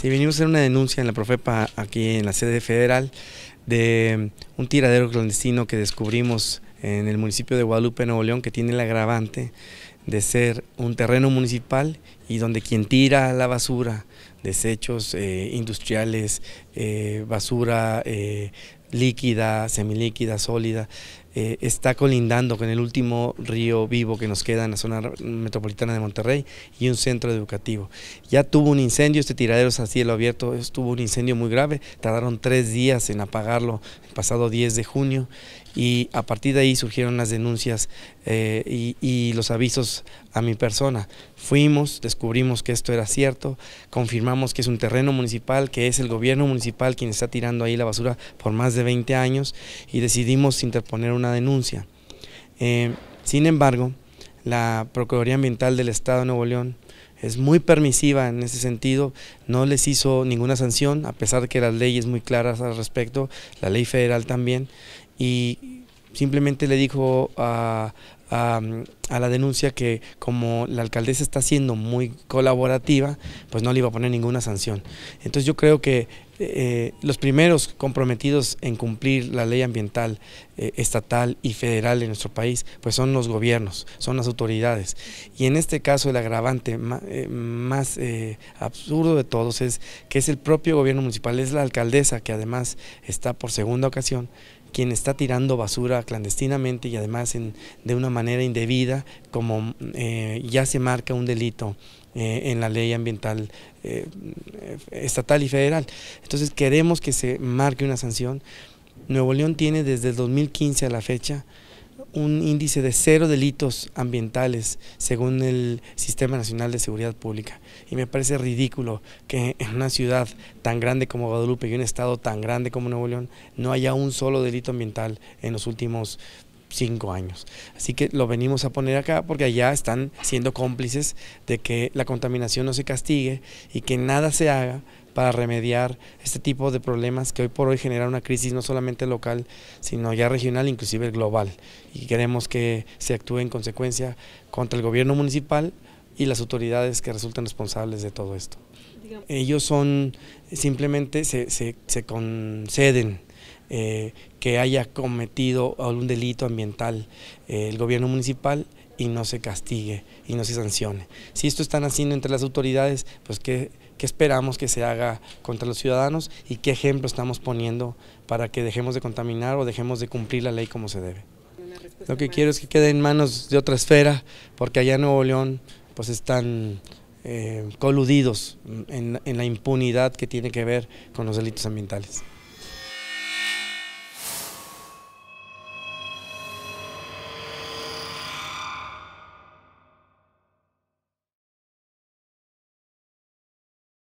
Sí, venimos a hacer una denuncia en la Profepa aquí en la sede federal de un tiradero clandestino que descubrimos en el municipio de Guadalupe, Nuevo León, que tiene el agravante de ser un terreno municipal y donde quien tira la basura, desechos eh, industriales, eh, basura eh, líquida, semilíquida, sólida, eh, está colindando con el último río vivo que nos queda en la zona metropolitana de Monterrey y un centro educativo. Ya tuvo un incendio, este tiradero es a cielo abierto, estuvo un incendio muy grave, tardaron tres días en apagarlo el pasado 10 de junio y a partir de ahí surgieron las denuncias eh, y, y los avisos a mi persona. Fuimos, descubrimos que esto era cierto, confirmamos que es un terreno municipal, que es el gobierno municipal quien está tirando ahí la basura por más de 20 años y decidimos interponer un una denuncia. Eh, sin embargo, la Procuraduría Ambiental del Estado de Nuevo León es muy permisiva en ese sentido, no les hizo ninguna sanción, a pesar de que las leyes muy claras al respecto, la ley federal también, y simplemente le dijo a, a, la denuncia que como la alcaldesa está siendo muy colaborativa, pues no le iba a poner ninguna sanción. Entonces yo creo que eh, los primeros comprometidos en cumplir la ley ambiental eh, estatal y federal en nuestro país, pues son los gobiernos, son las autoridades. Y en este caso el agravante eh, más absurdo de todos es que es el propio gobierno municipal, es la alcaldesa que además está por segunda ocasión quien está tirando basura clandestinamente y además en, de una manera indebida, como eh, ya se marca un delito eh, en la ley ambiental eh, estatal y federal. Entonces queremos que se marque una sanción. Nuevo León tiene desde el 2015 a la fecha un índice de cero delitos ambientales según el Sistema Nacional de Seguridad Pública. Y me parece ridículo que en una ciudad tan grande como Guadalupe y un estado tan grande como Nuevo León no haya un solo delito ambiental en los últimos cinco años. Así que lo venimos a poner acá porque allá están siendo cómplices de que la contaminación no se castigue y que nada se haga para remediar este tipo de problemas que hoy por hoy generan una crisis no solamente local, sino ya regional, inclusive global. Y queremos que se actúe en consecuencia contra el gobierno municipal y las autoridades que resultan responsables de todo esto. Ellos son simplemente se, se conceden eh, que haya cometido algún delito ambiental eh, el gobierno municipal y no se castigue y no se sancione. Si esto están haciendo entre las autoridades, pues qué, esperamos que se haga contra los ciudadanos y qué ejemplo estamos poniendo para que dejemos de contaminar o dejemos de cumplir la ley como se debe. Lo que quiero es que quede en manos de otra esfera, porque allá en Nuevo León pues están eh, coludidos en la impunidad que tiene que ver con los delitos ambientales.